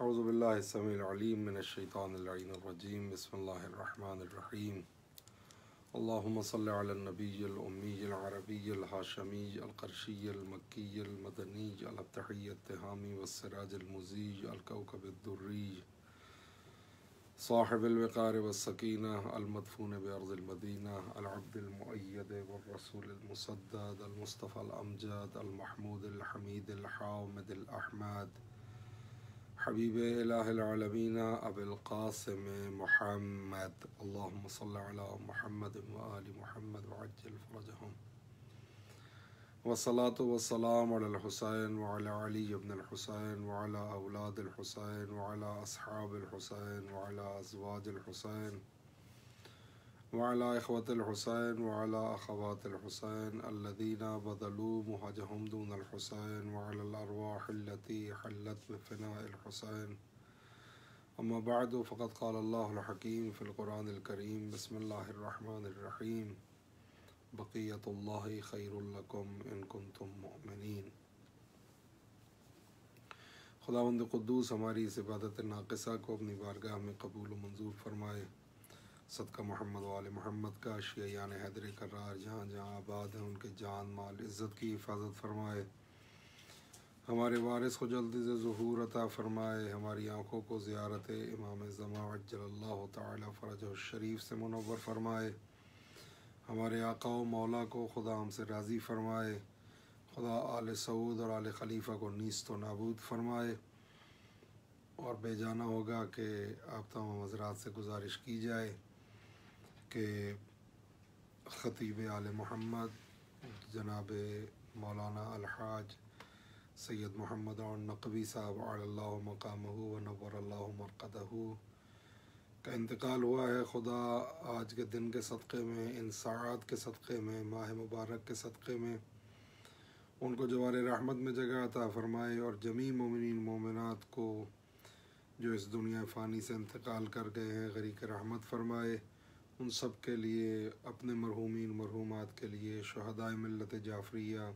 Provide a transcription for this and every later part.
أعوذ بالله السميع العليم من الشيطان اللعين الرجيم بسم الله الرحمن الرحيم اللهم صل على النبي الأمي العربي الهاشمي القرشي المكي المدني الأبتحي التهامي والسراج المزيج الكوكب الدري صاحب الوقار والسكينة المدفون بأرض المدينة العبد المؤيد والرسول المسدد المصطفى الأمجاد المحمود الحميد الحامد الأحمد حبيب إله العالمين أبي القاسم محمد اللهم صل على محمد وآل محمد وعجل فرجهم والصلاة والسلام على الحسين وعلى علي بن الحسين وعلى أولاد الحسين وعلى أصحاب الحسين وعلى أزواج الحسين वाला अखवतलहसैन वाला अखवातलहसैन अल्लदीना बदलू महजहमदूनहसैन वालवाहती हलत अम्माबाद फ़कत क़ालल्लाहकीम फ़िलकुरानकरीम बसमीम बक़ीतल्ला खैरकम इनकुम तुम ममिन हमारी इस इबादत नाकसा को अपनी बारगाह में कबूल मंजूर फरमाए सदका मोहम्मद वाल मोहम्मद का शियान हैदर करार जहाँ जहाँ आबाद हैं उनके जान माल इज़्ज़त की हिफाजत फरमाए हमारे वारिस को जल्दी से जहूर अता फ़रमाए हमारी आँखों को ज़्यारत इमाम ज़मावट जल्ला तरज शरीफ से मनोवर फरमाए हमारे आका व मौला को खुदा हमसे राज़ी फरमाए खुदा आल सऊद और आल खलीफ़ा को नीस्त व नाबूद फरमाए और बेजाना होगा कि आप तमाम हजरात से गुजारिश की जाए के ख़तीब आल मोहम्मद जनाब मौलाना अलहाज सैयद मोहम्मद और नकवी साहब आल्ला मकाम नबर मरकद का इंतकाल हुआ है खुदा आज के दिन के सदक़े में इन सात के सदक़े में माह मुबारक के सदक़े में उनको जवार रहमत में जगह अता फ़रमाए और जमी ममिन मोमिनत को जो इस दुनिया फ़ानी से इंतकाल कर गए हैं गरीक रहमत फ़रमाए उन सब के लिए अपने मरहूमिन मरहूमात के लिए शहदाय मिलत जाफरिया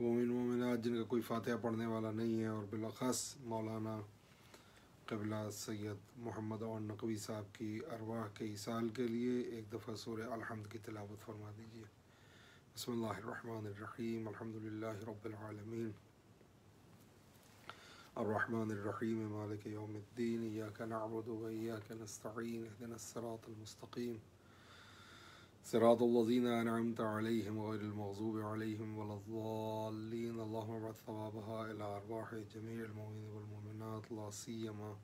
वोमिन मोमिनत जिनका कोई फातह पढ़ने वाला नहीं है और बिलखस मौलाना कबला सैयद मोहम्मद और नकवी साहब की अरवाह के इसाल के लिए एक दफ़ा सूर अलहमद की तलावत फरमा दीजिए बसमीम अलहमदिल्ल रबालमीन الرحمن الرحيم مالك يوم الدين إياك نعبد وإياك نستعين اهدنا الصراط المستقيم صراط الذين أنعمت عليهم غير المغضوب عليهم ولا الضالين اللهم ابعث ثوابها إلى أرواح جميع المؤمنين والمؤمنات لا سيما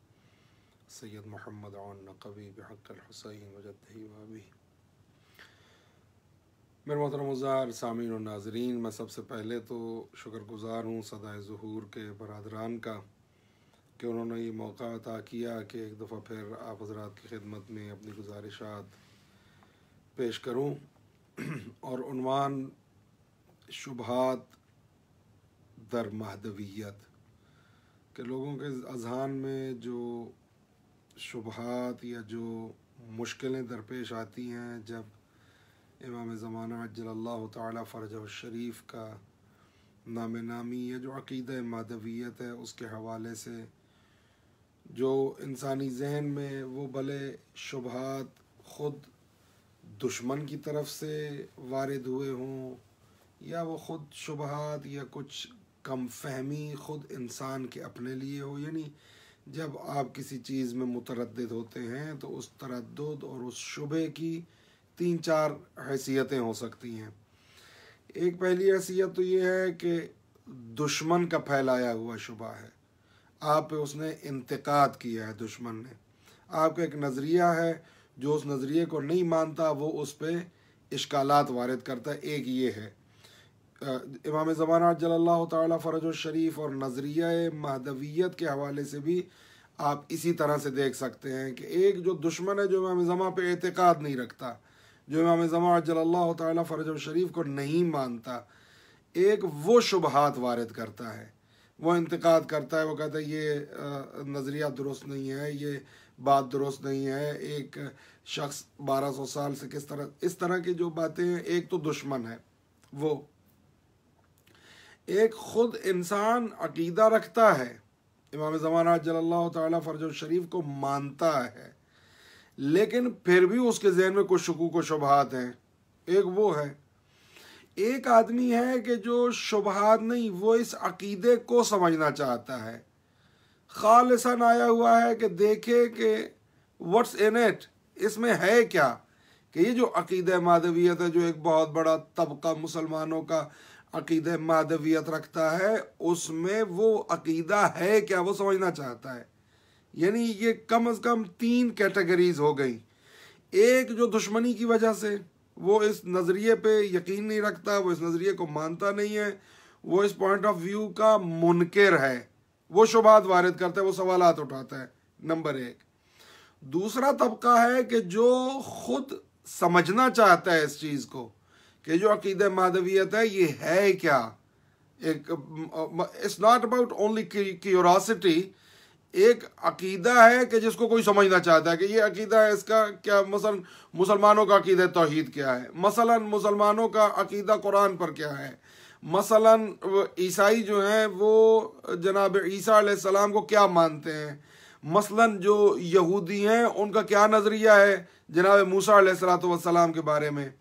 سيد محمد عن نقبي بحق الحسين وجده وأبيه मेरे मोहतरमज़ार सामीन और नाजरीन मैं सबसे पहले तो शुक्रगुज़ार हूँ सदाए जहूर के बरदरान का कि उन्होंने ये मौका अता किया कि एक दफ़ा फिर आप हजरात की खिदमत में अपनी गुजारिशात पेश करूँ और उनवान शुभात दर महदवियत के लोगों के अजहान में जो शुभात या जो मुश्किलें दरपेश आती हैं जब इमाम ज़माना अजल्ला तरज शरीफ का नाम नामी है जो अकीद माधवियत है उसके हवाले से जो इंसानी जहन में वो भले शुबहत ख़ुद दुश्मन की तरफ से वारद हुए हों या वो ख़ुद शुबहत या कुछ कम फहमी ख़ुद इंसान के अपने लिए हो यानी जब आप किसी चीज़ में मुतरद होते हैं तो उस तरद और उस शुबे की तीन चार हैसियतें हो सकती हैं एक पहली हैसियत तो ये है कि दुश्मन का फैलाया हुआ शुबा है आप पे उसने इंतकाद किया है दुश्मन ने आपका एक नज़रिया है जो उस नज़रिए को नहीं मानता वो उस पर इश्काल वारद करता है एक ये है इमाम ज़माना जल्ला तरज शरीफ और नज़रिया महदवियत के हवाले से भी आप इसी तरह से देख सकते हैं कि एक जो दुश्मन है जो इमाम ज़मा पर एतक़ाद नहीं रखता जो इमाम ज़मा ताला फ़रज शरीफ को नहीं मानता एक वो शुबहत वारद करता है वह इंतकाद करता है वो कहता है ये नज़रिया दुरुस्त नहीं है ये बात दुरुस्त नहीं है एक शख्स 1200 साल से किस तरह इस तरह की जो बातें हैं एक तो दुश्मन है वो एक ख़ुद इंसान अकीदा रखता है इमाम ज़माना जल्ला तरज शरीफ को मानता है लेकिन फिर भी उसके जहन में कुछ शकूक व शुबहत हैं एक वो है एक आदमी है कि जो शुबहत नहीं वो इस अकीदे को समझना चाहता है खालसन आया हुआ है कि देखे कि व्हाट्स इन इट इसमें है क्या कि ये जो अकीद माधवियत है जो एक बहुत बड़ा तबका मुसलमानों का अकीद माधवियत रखता है उसमें वो अकीदा है क्या वो समझना चाहता है यानी ये कम से कम तीन कैटेगरीज हो गई एक जो दुश्मनी की वजह से वो इस नज़रिए पे यकीन नहीं रखता वो इस नज़रिए को मानता नहीं है वो इस पॉइंट ऑफ व्यू का मुनकर है वो शुबात वारद करता है वो सवाल उठाता है नंबर एक दूसरा तबका है कि जो खुद समझना चाहता है इस चीज़ को कि जो अकीद माधवियत है ये है क्या एक it's not about only curiosity एक अकीदा है कि जिसको कोई समझना चाहता है कि ये अकीदा है इसका क्या मसल मुसलमानों का अकीदा तोहहीद क्या है मसलन मुसलमानों का अकीदा कुरान पर क्या है मसलन ईसाई जो हैं वो जनाब ईसा सलाम को क्या मानते हैं मसलन जो यहूदी हैं उनका क्या नज़रिया है जनाब मूसा सलाम के बारे में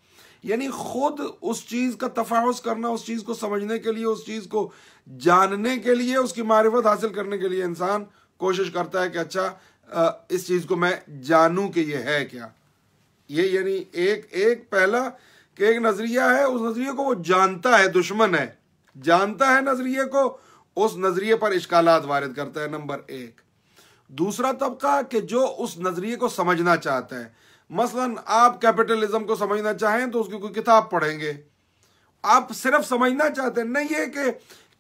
यानी ख़ुद उस चीज़ का तफाउस करना उस चीज़ को समझने के लिए उस चीज़ को जानने के लिए उसकी मारफत हासिल करने के लिए इंसान कोशिश करता है कि अच्छा इस चीज़ को मैं जानू कि ये है क्या ये यानी एक एक पहला कि एक नज़रिया है उस नज़रिए को वो जानता है दुश्मन है जानता है नज़रिए को उस नज़रिए पर इश्काल वारद करता है नंबर एक दूसरा तबका कि जो उस नज़रिए को समझना चाहता है मसलन आप कैपिटलिज्म को समझना चाहें तो उसकी कोई किताब पढ़ेंगे आप सिर्फ समझना चाहते हैं नहीं ये कि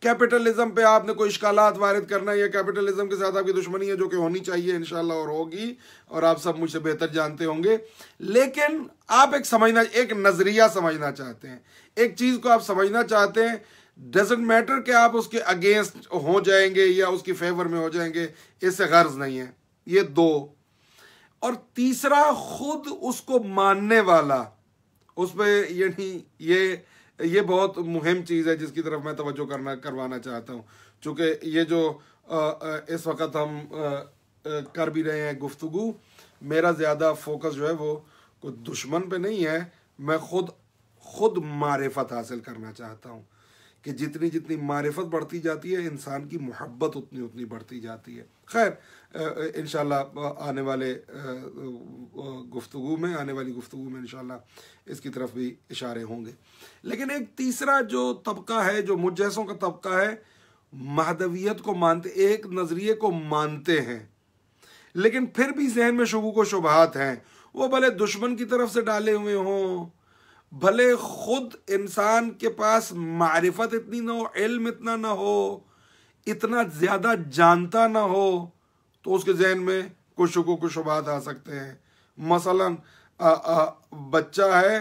कैपिटलिज्म पे आपने कोई इश्कालत वारद करना या कैपिटलिज्म के साथ आपकी दुश्मनी है जो कि होनी चाहिए इनशाला और होगी और आप सब मुझसे बेहतर जानते होंगे लेकिन आप एक समझना एक नज़रिया समझना चाहते हैं एक चीज़ को आप समझना चाहते हैं डजेंट मैटर कि आप उसके अगेंस्ट हो जाएंगे या उसकी फेवर में हो जाएंगे इससे गर्ज नहीं है ये दो और तीसरा खुद उसको मानने वाला उस पर ये नहीं ये ये बहुत मुहिम चीज़ है जिसकी तरफ मैं तवज्जो करना करवाना चाहता हूँ चूँकि ये जो इस वक्त हम कर भी रहे हैं गुफ्तु मेरा ज़्यादा फोकस जो है वो कोई दुश्मन पे नहीं है मैं खुद खुद मारफत हासिल करना चाहता हूँ कि जितनी जितनी मारफत बढ़ती जाती है इंसान की मोहब्बत उतनी उतनी बढ़ती जाती है खैर इन आने वाले गुफ्तु में आने वाली गुफ्तु में इनशाला इसकी तरफ भी इशारे होंगे लेकिन एक तीसरा जो तबका है जो मुजहसों का तबका है महदवियत को मानते एक नज़रिए को मानते हैं लेकिन फिर भी जहन में शबू को शुबहत हैं वो भले दुश्मन की तरफ से डाले हुए हों भले खुद इंसान के पास मारिफत इतनी ना हो इल्म इतना ना हो इतना ज़्यादा जानता ना हो तो उसके जहन में कुछ को कुछ शुबात आ सकते हैं मसलन आ, आ, बच्चा है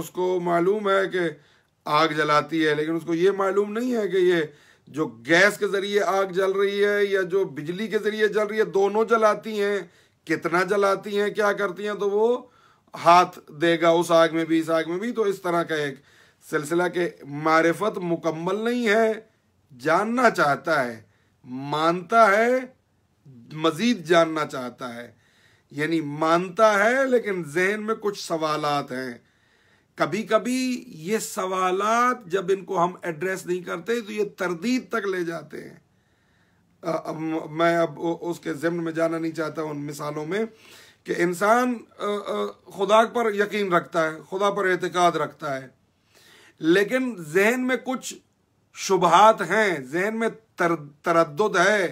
उसको मालूम है कि आग जलाती है लेकिन उसको ये मालूम नहीं है कि ये जो गैस के ज़रिए आग जल रही है या जो बिजली के ज़रिए जल रही है दोनों जलाती हैं कितना जलाती हैं क्या करती हैं तो वो हाथ देगा उस आग में भी इस आग में भी तो इस तरह का एक सिलसिला के मारिफत मुकम्मल नहीं है जानना चाहता है मानता है मज़ीद जानना चाहता है यानी मानता है लेकिन जहन में कुछ सवालात हैं कभी कभी ये सवालात जब इनको हम एड्रेस नहीं करते तो ये तरदीद तक ले जाते हैं अब मैं अब उसके ज़िम्न में जाना नहीं चाहता उन मिसालों में कि इंसान खुदा पर यकीन रखता है खुदा पर एतक़ाद रखता है लेकिन जहन में कुछ शुबहत हैं जहन में तर तरद है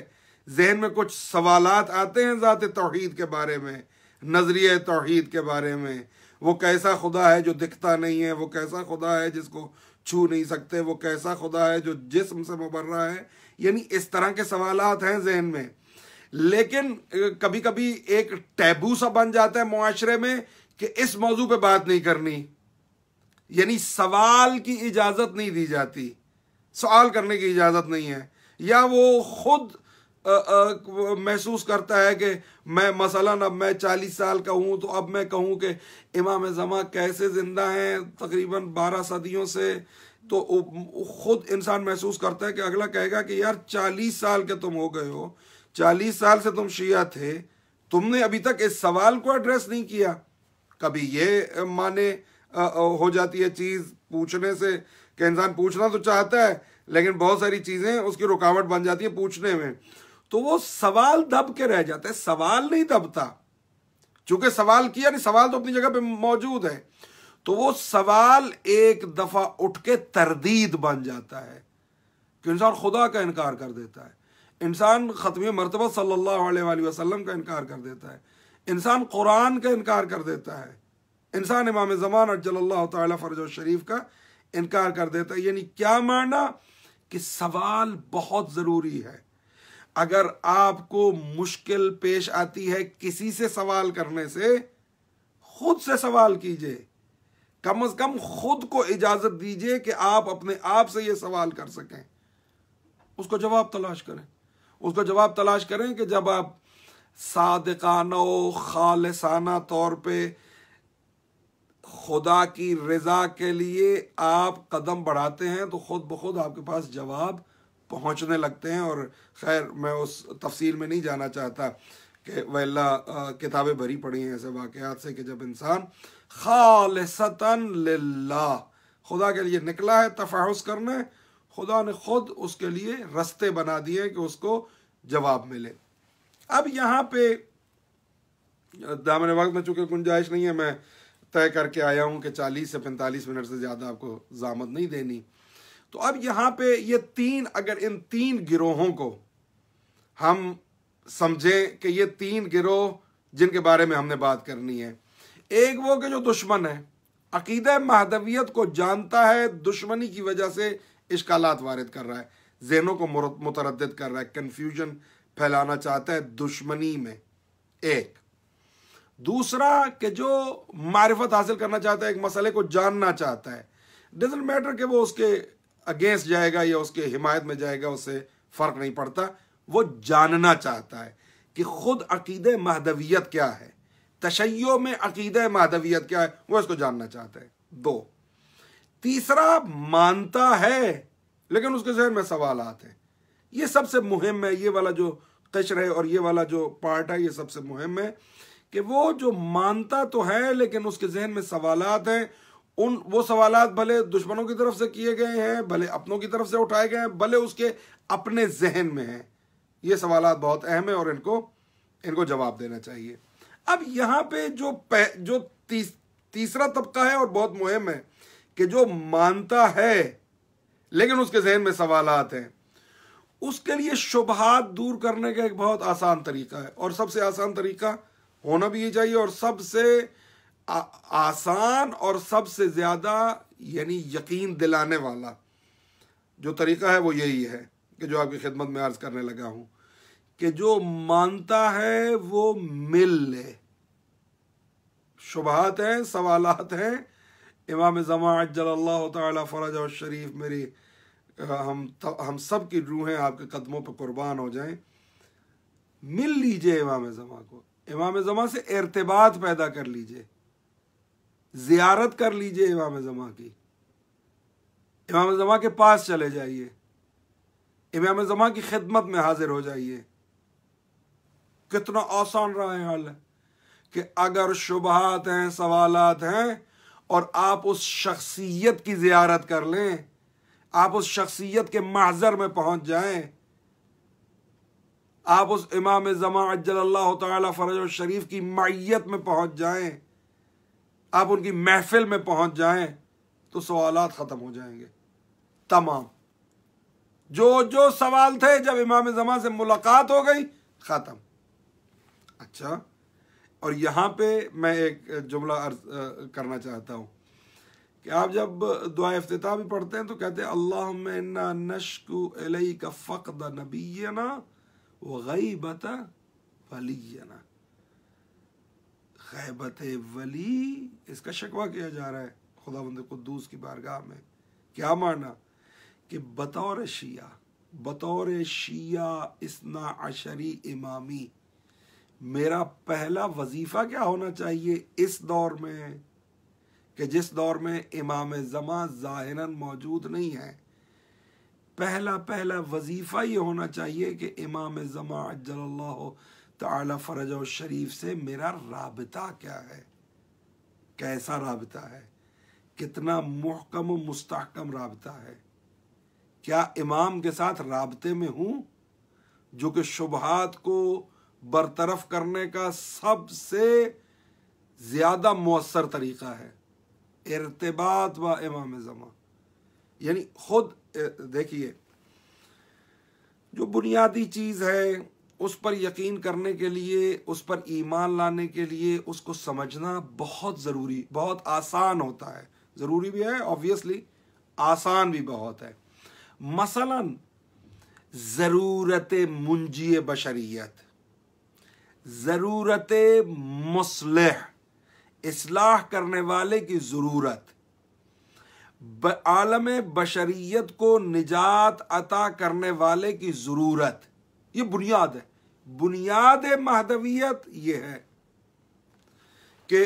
जहन में कुछ सवाल आते हैं ज़ात तोहद के बारे में नज़रिय तोहद के बारे में वो कैसा खुदा है जो दिखता नहीं है वो कैसा खुदा है जिसको छू नहीं सकते वो कैसा खुदा है जो जिसम से मुबर्रा है यानी इस तरह के सवाल हैं जहन में लेकिन कभी कभी एक टैबू सा बन जाता है माशरे में कि इस मौजू पर बात नहीं करनी यानी सवाल की इजाज़त नहीं दी जाती सवाल करने की इजाज़त नहीं है या वो खुद महसूस करता है कि मैं मसलन अब मैं चालीस साल का हूँ तो अब मैं कहूँ कि इमाम जमा कैसे ज़िंदा हैं तकरीबन बारह सदियों से तो खुद इंसान महसूस करता है कि अगला कहेगा कि यार चालीस साल के तुम हो गए हो चालीस साल से तुम शिया थे तुमने अभी तक इस सवाल को एड्रेस नहीं किया कभी ये माने हो जाती है चीज़ पूछने से कि इंसान पूछना तो चाहता है लेकिन बहुत सारी चीज़ें उसकी रुकावट बन जाती है पूछने में तो वो सवाल दब के रह जाता है सवाल नहीं दबता चूंकि सवाल किया नहीं सवाल तो अपनी जगह पे मौजूद है तो वो सवाल एक दफा उठ के तरदीद बन जाता है कि इंसान खुदा का इनकार कर देता है इंसान ख़त्म मरतबा सल्लल्लाहु अलैहि वसल्लम का इनकार कर देता है इंसान कुरान का इनकार कर देता है इंसान इमाम ज़मान अजल्ला तरज शरीफ का इनकार कर देता है यानी क्या मानना कि सवाल बहुत ज़रूरी है अगर आपको मुश्किल पेश आती है किसी से सवाल करने से खुद से सवाल कीजिए कम से कम खुद को इजाजत दीजिए कि आप अपने आप से ये सवाल कर सकें उसको जवाब तलाश करें उसको जवाब तलाश करें कि जब आप सादकानो खालसाना तौर पे खुदा की रजा के लिए आप कदम बढ़ाते हैं तो खुद ब खुद आपके पास जवाब पहुंचने लगते हैं और खैर मैं उस तफसील में नहीं जाना चाहता कि वल्ला किताबें भरी पड़ी हैं ऐसे वाक़ात से कि जब इंसान खालसतन लिल्ला खुदा के लिए निकला है तफाहस करने खुदा ने खुद उसके लिए रस्ते बना दिए कि उसको जवाब मिले अब यहाँ पे दामन वक्त में चूंकि गुंजाइश नहीं है मैं तय करके आया हूँ कि चालीस से पैंतालीस मिनट से ज़्यादा आपको जामद नहीं देनी तो अब यहां पे ये तीन अगर इन तीन गिरोहों को हम समझें कि ये तीन गिरोह जिनके बारे में हमने बात करनी है एक वो के जो दुश्मन है अकीद महदवियत को जानता है दुश्मनी की वजह से इश्कालात वारद कर रहा है जहनों को मुतरद कर रहा है कंफ्यूजन फैलाना चाहता है दुश्मनी में एक दूसरा कि जो मारिफत हासिल करना चाहता है एक मसले को जानना चाहता है डिजेंट मैटर के वो उसके अगेंस्ट जाएगा या उसके हिमायत में जाएगा उससे फ़र्क नहीं पड़ता वो जानना चाहता है कि खुद अकीद महदवियत क्या है तशयो में अकीद महदवियत क्या है वो इसको जानना चाहता है दो तीसरा मानता है लेकिन उसके जहन में सवाल आते हैं ये सबसे मुहिम है ये वाला जो कचर है और ये वाला जो पार्ट है ये सबसे मुहिम है कि वो जो मानता तो है लेकिन उसके जहन में सवालत हैं उन वो सवाल भले दुश्मनों की तरफ से किए गए हैं भले अपनों की तरफ से उठाए गए हैं भले उसके अपने जहन में हैं ये सवाल बहुत अहम है और इनको इनको जवाब देना चाहिए अब यहां पे जो पह, जो तीस, तीसरा तबका है और बहुत मुहिम है कि जो मानता है लेकिन उसके जहन में सवाल हैं उसके लिए शुभहात दूर करने का एक बहुत आसान तरीका है और सबसे आसान तरीका होना भी ये चाहिए और सबसे आसान और सबसे ज़्यादा यानी यकीन दिलाने वाला जो तरीका है वो यही है कि जो आपकी खिदमत में अर्ज़ करने लगा हूं कि जो मानता है वो मिल ले शुबहत हैं सवालत हैं इमाम जल्ला और शरीफ मेरी हम हम सब की रूहें आपके कदमों पर कुर्बान हो जाएं मिल लीजिए इमाम ज़मा को इमाम ज़मा से इरतबात पैदा कर लीजिए ज़ियारत कर लीजिए इमाम ज़मा की इमाम ज़मा के पास चले जाइए इमाम ज़मा की खिदमत में हाजिर हो जाइए कितना आसान रहा है हाल कि अगर शुबहत हैं सवालत हैं और आप उस शख्सियत की ज़ियारत कर लें आप उस शख्सियत के महजर में पहुंच जाएं आप उस इमाम ज़मा अज्जल्ला तरज शरीफ की माइत में पहुंच जाएं आप उनकी महफिल में पहुंच जाएं तो सवाल ख़त्म हो जाएंगे तमाम जो जो सवाल थे जब इमाम जमा से मुलाकात हो गई ख़त्म अच्छा और यहाँ पे मैं एक जुमला अर्ज करना चाहता हूँ कि आप जब दुआ अफ्ताह भी पढ़ते हैं तो कहते हैं अल्लाह का फ़कद नबीना वही बता फलीना गैबत वली इसका शिकवा किया जा रहा है खुदा बंद कुद्दूस की बारगाह में क्या माना कि बतौर शिया बतौर शिया इसना अशरी इमामी मेरा पहला वजीफ़ा क्या होना चाहिए इस दौर में कि जिस दौर में इमाम जमा ज़ाहिर मौजूद नहीं है पहला पहला वजीफ़ा ये होना चाहिए कि इमाम जमा अजल्ला आला फरज और शरीफ से मेरा रबता क्या है कैसा रबता है कितना मुहकम मुस्तकम रबता है क्या इमाम के साथ रबते में हूं जो कि शुभहात को बरतरफ करने का सबसे ज़्यादा मौसर तरीक़ा है इरतबात व इमाम ज़मा यानी ख़ुद देखिए जो बुनियादी चीज़ है उस पर यकीन करने के लिए उस पर ईमान लाने के लिए उसको समझना बहुत ज़रूरी बहुत आसान होता है ज़रूरी भी है ऑब्वियसली आसान भी बहुत है मसलन ज़रूरत मुंजी बशरीत ज़रूरत मसलह इसलाह करने वाले की ज़रूरत आलम बशरीत को निजात अता करने वाले की ज़रूरत ये बुनियाद है बुनियाद महदवियत ये है कि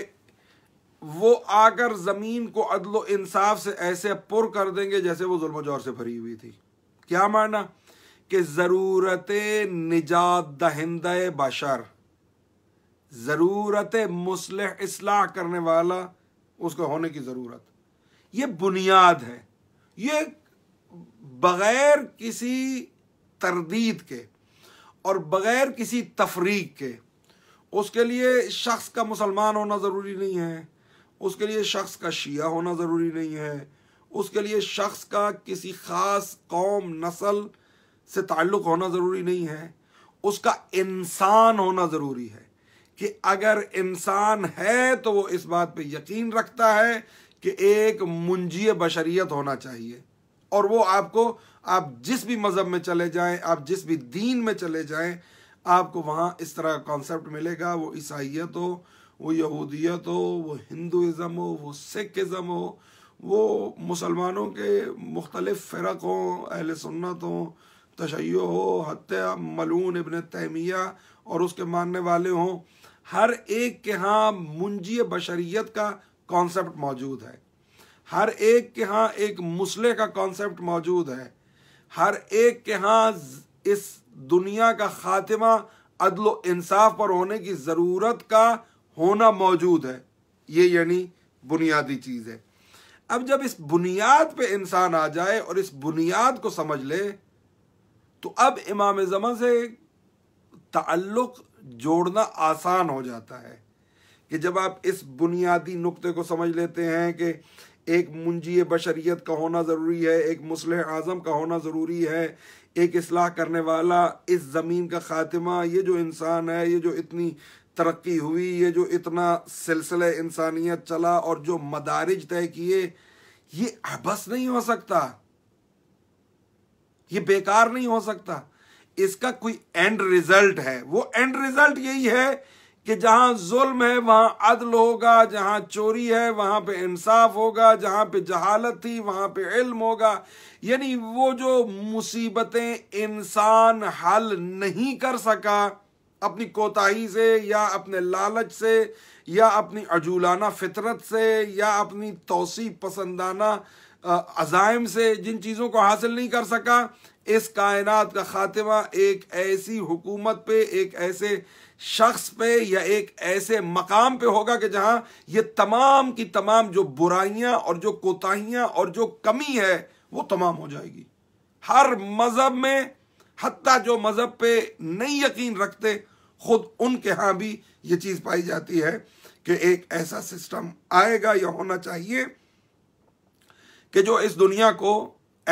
वो आकर ज़मीन को अदलो इंसाफ से ऐसे पुर कर देंगे जैसे वो जुल्म जोर से भरी हुई थी क्या मानना कि ज़रूरत निजात दहिंद बशर ज़रूरत मुसलह इसलाह करने वाला उसको होने की ज़रूरत ये बुनियाद है ये बग़ैर किसी तरदीद के और बग़ैर किसी तफरीक के उसके लिए शख्स का मुसलमान होना ज़रूरी नहीं है उसके लिए शख्स का शिया होना ज़रूरी नहीं है उसके लिए शख्स का किसी ख़ास कौम नस्ल से ताल्लुक़ होना ज़रूरी नहीं है उसका इंसान होना ज़रूरी है कि अगर इंसान है तो वो इस बात पे यकीन रखता है कि एक मुंजी बशरियत होना चाहिए और वो आपको आप जिस भी मज़हब में चले जाएं आप जिस भी दीन में चले जाएं आपको वहाँ इस तरह का कॉन्सेप्ट मिलेगा वो ईसाइत हो वो यहूदियत हो वो हिंदुज़म हो वो सिखज़म हो वो मुसलमानों के मुख्तलिफ़ फ़िरक हों अहल सुन्नत हों तशैय हो हत्या मलून इबन तहमिया और उसके मानने वाले हों हर एक के यहाँ मुंजी बशरीत का कॉन्सेप्ट मौजूद है हर एक के यहाँ एक मुसले का कॉन्सेप्ट मौजूद है हर एक के यहाँ इस दुनिया का खात्मा अदल इंसाफ पर होने की ज़रूरत का होना मौजूद है ये यानी बुनियादी चीज़ है अब जब इस बुनियाद पे इंसान आ जाए और इस बुनियाद को समझ ले तो अब इमाम ज़मा से ताल्लुक़ जोड़ना आसान हो जाता है कि जब आप इस बुनियादी नुक्ते को समझ लेते हैं कि एक मुंजी बशरीत का होना ज़रूरी है एक मुसलह आज़म का होना ज़रूरी है एक असलाह करने वाला इस ज़मीन का ख़ात्मा ये जो इंसान है ये जो इतनी तरक्की हुई ये जो इतना सिलसिला इंसानियत चला और जो मदारज तय किए ये अबस नहीं हो सकता ये बेकार नहीं हो सकता इसका कोई एंड रिजल्ट है वो एंड रिजल्ट यही है कि जहां जुल्म है वहां अदल होगा जहां चोरी है वहां पे इंसाफ होगा जहां पे जहालत थी वहां पे इल्म होगा यानी वो जो मुसीबतें इंसान हल नहीं कर सका अपनी कोताही से या अपने लालच से या अपनी अजूलाना फितरत से या अपनी तोसी पसंदाना अजायम से जिन चीज़ों को हासिल नहीं कर सका इस कायनात का खात्मा एक ऐसी हुकूमत पे एक ऐसे शख्स पे या एक ऐसे मकाम पे होगा कि जहां ये तमाम की तमाम जो बुराइयां और जो कोताहियां और जो कमी है वो तमाम हो जाएगी हर मज़हब में हती जो मज़हब पे नहीं यकीन रखते खुद उनके यहां भी ये चीज़ पाई जाती है कि एक ऐसा सिस्टम आएगा या होना चाहिए कि जो इस दुनिया को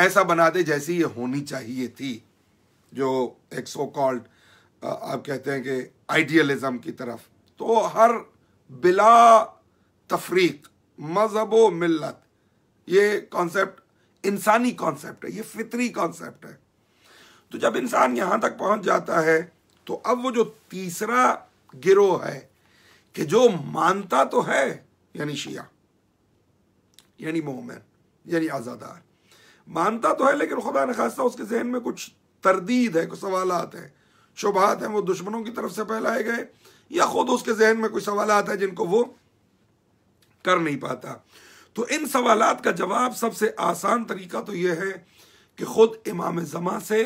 ऐसा बना दे जैसी ये होनी चाहिए थी जो एक सो कॉल्ड आप कहते हैं कि आइडियलिज्म की तरफ तो हर बिला तफरीक मजहब मिल्लत ये कॉन्सेप्ट इंसानी कॉन्सेप्ट है ये फितरी कॉन्सेप्ट है तो जब इंसान यहां तक पहुंच जाता है तो अब वो जो तीसरा गिरोह है कि जो मानता तो है यानी शिया यानी मोहम्मद यानी आज़ादार मानता तो है लेकिन खुदा न खास्ता उसके जहन में कुछ तरदीद है कुछ सवालत है शुभात हैं वो दुश्मनों की तरफ से फैलाए गए या खुद उसके जहन में कोई सवाल आता है जिनको वो कर नहीं पाता तो इन सवाल का जवाब सबसे आसान तरीका तो यह है कि खुद इमाम जमा से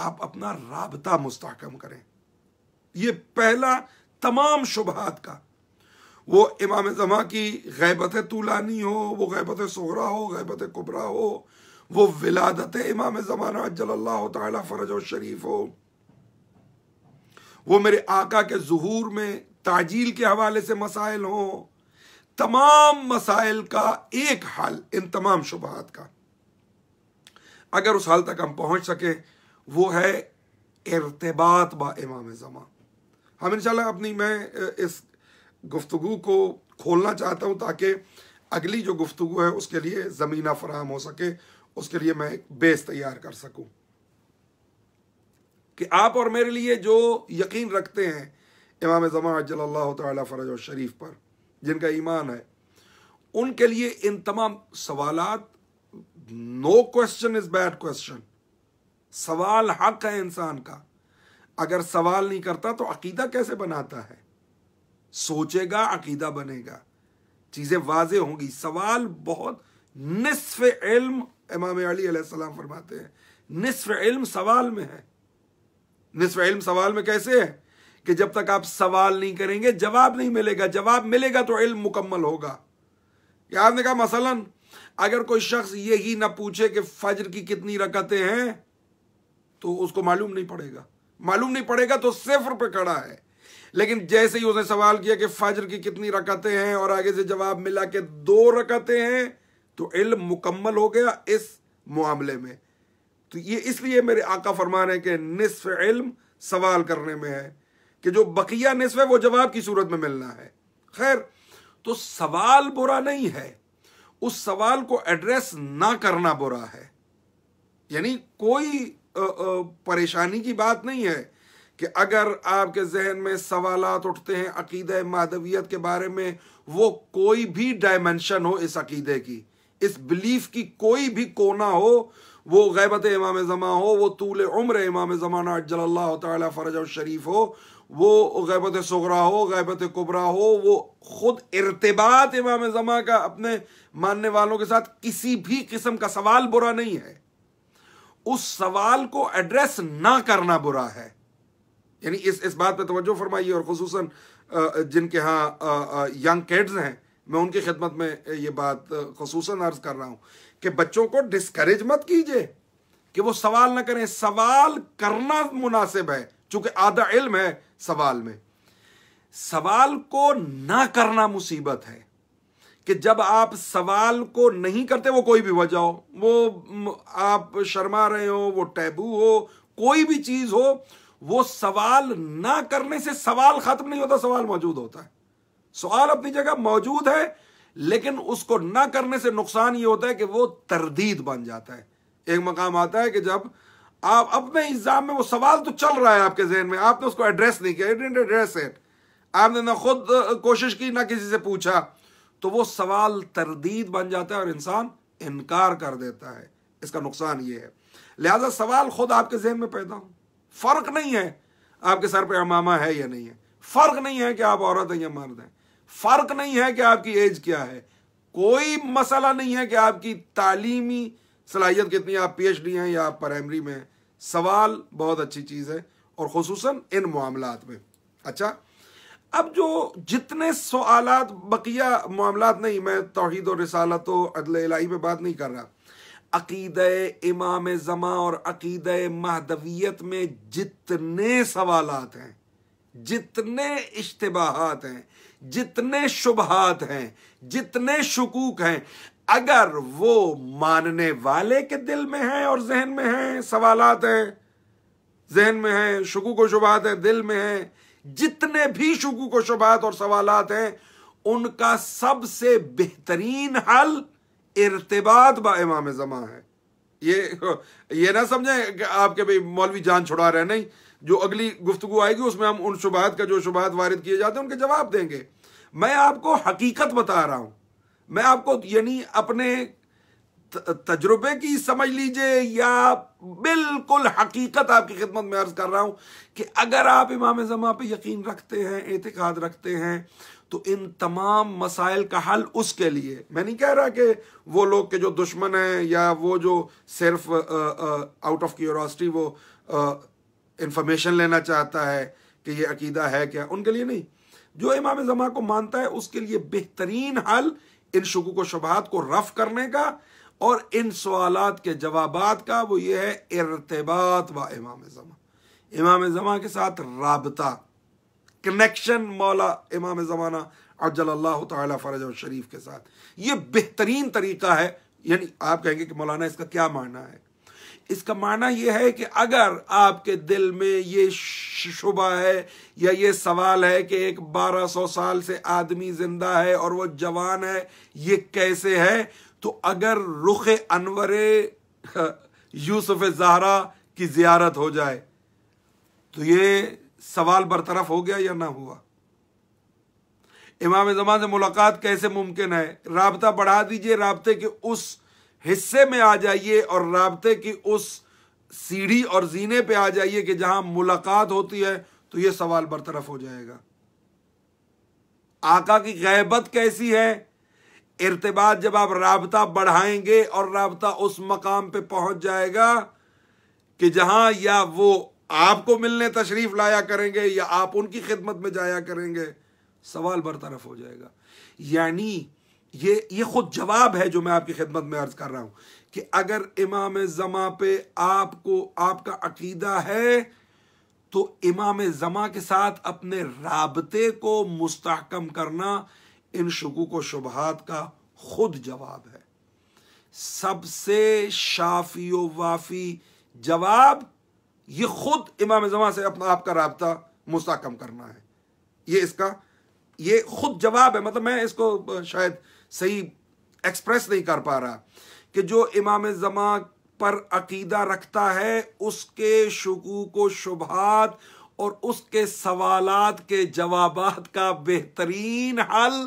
आप अपना रबता मुस्तकम करें यह पहला तमाम शुभहात का वो इमाम जमा की गैबत तूलानी हो वो गैबत सोहरा हो गैबत कुबरा हो वो विलादत इमाम जमाना जल्ला तरज शरीफ हो वो मेरे आका के जहूर में ताजील के हवाले से मसाइल हों तमाम मसाइल का एक हल इन तमाम शुबहत का अगर उस हल तक हम पहुंच सकें वो है इरतबात बा इमाम ज़मा हम इंशाल्लाह अपनी मैं इस गुफ्तु को खोलना चाहता हूं ताकि अगली जो गुफ्तु है उसके लिए ज़मीना फराहम हो सके उसके लिए मैं एक बेस तैयार कर सकूँ कि आप और मेरे लिए जो यकीन रखते हैं इमाम ज़मा जल्ला तरज शरीफ पर जिनका ईमान है उनके लिए इन तमाम सवाल no question is bad question सवाल हक है इंसान का अगर सवाल नहीं करता तो अकीदा कैसे बनाता है सोचेगा अकीदा बनेगा चीज़ें वाज होंगी सवाल बहुत नस्फ इल्म इमाम अली फरमाते हैं निसफ इल्म सवाल में है निसवा इल्म सवाल में कैसे है कि जब तक आप सवाल नहीं करेंगे जवाब नहीं मिलेगा जवाब मिलेगा तो इल्म मुकम्मल होगा आपने कहा मसलन अगर कोई शख्स ये ही ना पूछे कि फजर की कितनी रकतें हैं तो उसको मालूम नहीं पड़ेगा मालूम नहीं पड़ेगा तो सिफर पे खड़ा है लेकिन जैसे ही उसने सवाल किया कि फजर की कितनी रकतें हैं और आगे से जवाब मिला के दो रकतें हैं तो इल्म मुकम्मल हो गया इस मामले में तो ये इसलिए मेरे आका फरमान है कि निसफ इल्म सवाल करने में है कि जो बकिया निसफ है वो जवाब की सूरत में मिलना है खैर तो सवाल बुरा नहीं है उस सवाल को एड्रेस ना करना बुरा है यानी कोई परेशानी की बात नहीं है कि अगर आपके जहन में सवालत उठते हैं अकीद माधवियत के बारे में वो कोई भी डायमेंशन हो इस अकीदे की इस बिलीफ की कोई भी कोना हो वो गैबत इमाम ज़मा हो वो तूल उम्र इमाम ज़माना जल्ला तरज शरीफ हो वो गैबत सगरा हो गैबत कुबरा हो वो खुद इरतबात इमाम ज़मा का अपने मानने वालों के साथ किसी भी किस्म का सवाल बुरा नहीं है उस सवाल को एड्रेस ना करना बुरा है यानी इस इस बात पर तवज्जो फरमाइए और खसूस जिनके यहाँ यंग किड्स हैं मैं उनकी खिदमत में ये बात खसूस अर्ज कर रहा हूँ कि बच्चों को डिस्करेज मत कीजिए कि वो सवाल ना करें सवाल करना मुनासिब है चूंकि आधा इल्म है सवाल में सवाल को ना करना मुसीबत है कि जब आप सवाल को नहीं करते वो कोई भी वजह हो वो आप शर्मा रहे हो वो टैबू हो कोई भी चीज हो वो सवाल ना करने से सवाल खत्म नहीं होता सवाल मौजूद होता है सवाल अपनी जगह मौजूद है लेकिन उसको ना करने से नुकसान ये होता है कि वो तरदीद बन जाता है एक मकाम आता है कि जब आप अपने एग्जाम में वो सवाल तो चल रहा है आपके जहन में आपने उसको एड्रेस नहीं किया इट एड्रेस इट आपने ना खुद कोशिश की ना किसी से पूछा तो वो सवाल तरदीद बन जाता है और इंसान इनकार कर देता है इसका नुकसान ये है लिहाजा सवाल खुद आपके जहन में पैदा हो फर्क नहीं है आपके सर पर अमामा है या नहीं है फर्क नहीं है कि आप औरत हैं या मर्द हैं फर्क नहीं है कि आपकी एज क्या है कोई मसला नहीं है कि आपकी तालीमी सलाहियत कितनी आप पी एच डी हैं या आप प्राइमरी में हैं सवाल बहुत अच्छी चीज़ है और खसूस इन मामला में अच्छा अब जो जितने सवाल बकिया मामला नहीं मैं तोहद और रिसालत तो अदल इलाही में बात नहीं कर रहा अकीद इमाम जमा और अकीद महदवियत में जितने सवाल हैं जितने इश्तबाहत हैं जितने शुभहात हैं जितने शकूक हैं अगर वो मानने वाले के दिल में है और जहन में है सवालात हैं जहन में है शकूक व शुभहात हैं दिल में है जितने भी शकूक व शुभहात और सवालात हैं उनका सबसे बेहतरीन हल इरतबात बा इमाम जमा है ये ये ना समझे आपके भाई मौलवी जान छुड़ा रहे नहीं जो अगली गुफ्तु आएगी उसमें हम उन शुबात का जो शुबात वारिद किए जाते हैं उनके जवाब देंगे मैं आपको हकीकत बता रहा हूं मैं आपको यानी अपने तजुर्बे की समझ लीजिए या बिल्कुल हकीकत आपकी खिदमत में अर्ज कर रहा हूं कि अगर आप इमाम जमा पे यकीन रखते हैं एहतिकाद रखते हैं तो इन तमाम मसाइल का हल उसके लिए मैं नहीं कह रहा कि वो लोग के जो दुश्मन हैं या वो जो सिर्फ आउट ऑफ क्यूरोसिटी वो आ, इन्फॉर्मेशन लेना चाहता है कि ये अकीदा है क्या उनके लिए नहीं जो इमाम जमा को मानता है उसके लिए बेहतरीन हल इन शकूक शबहत को रफ करने का और इन सवाल के जवाब का वो ये है इरतबात व इमाम जमा इमाम जमा के साथ रबता कनेक्शन मौला इमाम ज़माना अजल्ला तरज शरीफ के साथ ये बेहतरीन तरीका है यानी आप कहेंगे कि मौलाना इसका क्या मानना है इसका माना यह है कि अगर आपके दिल में ये शुबा है या ये सवाल है कि एक 1200 साल से आदमी जिंदा है और वो जवान है ये कैसे है तो अगर रुख अनवर यूसुफ जहरा की जियारत हो जाए तो ये सवाल बरतरफ हो गया या ना हुआ इमाम जमान से मुलाकात कैसे मुमकिन है रबता बढ़ा दीजिए रबते के उस हिस्से में आ जाइए और रबते की उस सीढ़ी और जीने पे आ जाइए कि जहां मुलाकात होती है तो ये सवाल बरतरफ हो जाएगा आका की गैबत कैसी है इरतबात जब आप रबता बढ़ाएंगे और रबता उस मकाम पे पहुंच जाएगा कि जहां या वो आपको मिलने तशरीफ लाया करेंगे या आप उनकी खिदमत में जाया करेंगे सवाल बरतरफ हो जाएगा यानी ये ये खुद जवाब है जो मैं आपकी खिदमत में अर्ज कर रहा हूं कि अगर इमाम जमा पे आपको आपका अकीदा है तो इमाम जमा के साथ अपने रबते को मुस्तकम करना इन शकूक व शुबहत का खुद जवाब है सबसे शाफी वाफी जवाब ये खुद इमाम जमा से अपना आपका रबता मुस्तकम करना है ये इसका ये खुद जवाब है मतलब मैं इसको शायद सही एक्सप्रेस नहीं कर पा रहा कि जो इमाम जमा पर अकीदा रखता है उसके शकूक व शुभात और उसके सवाल के जवाब का बेहतरीन हल